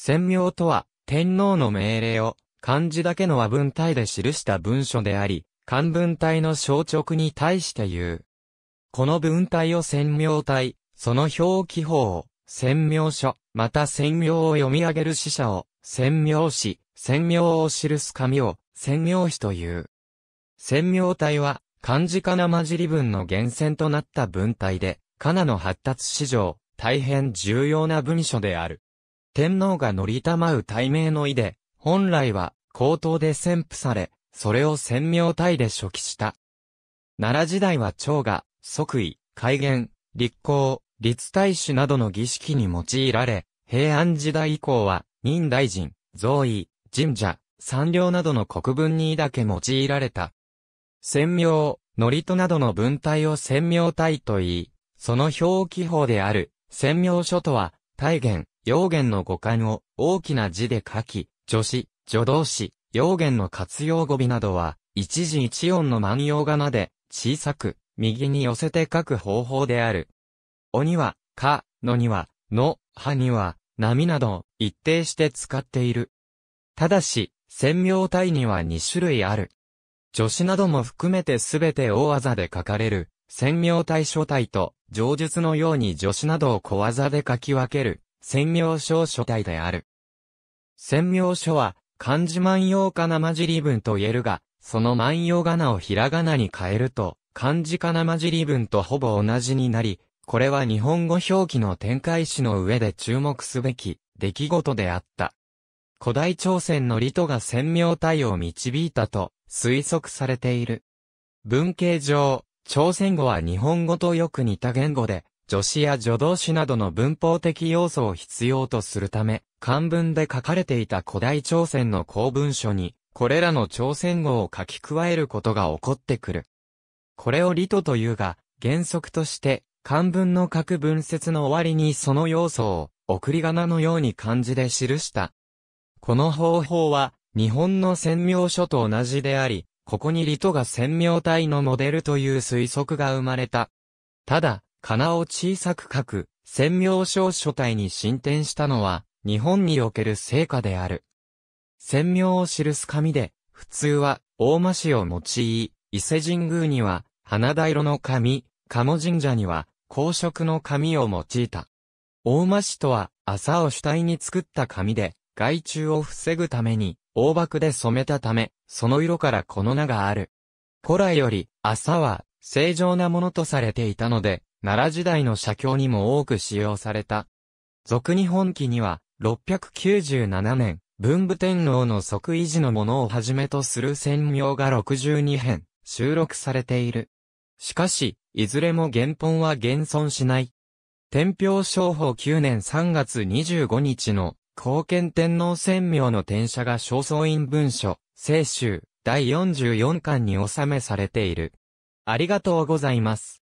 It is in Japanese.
専名とは、天皇の命令を、漢字だけの和文体で記した文書であり、漢文体の象徴に対して言う。この文体を専名体、その表記法を、専名書、また専名を読み上げる死者を、専名師、専名を記す紙を、専名師という。専名体は、漢字かな混じり文の源泉となった文体で、かなの発達史上、大変重要な文書である。天皇が乗りたまう大名の意で、本来は、口頭で宣布され、それを鮮明体で初期した。奈良時代は長が、即位、改元、立候、立大使などの儀式に用いられ、平安時代以降は、任大臣、贈位、神社、産両などの国分にだけ用いられた。鮮明、りとなどの文体を鮮明体と言い、その表記法である、鮮明書とは、体言、用言の語感を大きな字で書き、助詞、助動詞、用言の活用語尾などは、一字一音の万葉仮名で、小さく、右に寄せて書く方法である。おには、か、のには、の、はには、波など、一定して使っている。ただし、専用体には2種類ある。助詞なども含めてすべて大技で書かれる、専用体書体と、上述のように助詞などを小技で書き分ける、専用書書体である。専用書は、漢字万葉かな混じり文と言えるが、その万葉仮名をひらがなに変えると、漢字仮名混じり文とほぼ同じになり、これは日本語表記の展開史の上で注目すべき出来事であった。古代朝鮮の李都が専明体を導いたと推測されている。文系上、朝鮮語は日本語とよく似た言語で、助詞や助動詞などの文法的要素を必要とするため、漢文で書かれていた古代朝鮮の公文書に、これらの朝鮮語を書き加えることが起こってくる。これをリトというが、原則として、漢文の各文節の終わりにその要素を、送り仮名のように漢字で記した。この方法は、日本の専名書と同じであり、ここにリトが専名体のモデルという推測が生まれた。ただ、仮名を小さく書く、専名称書体に進展したのは、日本における成果である。専名を記す紙で、普通は、大間市を用い、伊勢神宮には、花田色の紙、鴨神社には、公職の紙を用いた。大間市とは、麻を主体に作った紙で、害虫を防ぐために、大箔で染めたため、その色からこの名がある。古来より、麻は、正常なものとされていたので、奈良時代の写経にも多く使用された。俗日本記には、697年、文武天皇の即位時のものをはじめとする専名が62編、収録されている。しかし、いずれも原本は現存しない。天平商法9年3月25日の、貢献天皇専名の転写が正倉院文書、聖州、第44巻に収めされている。ありがとうございます。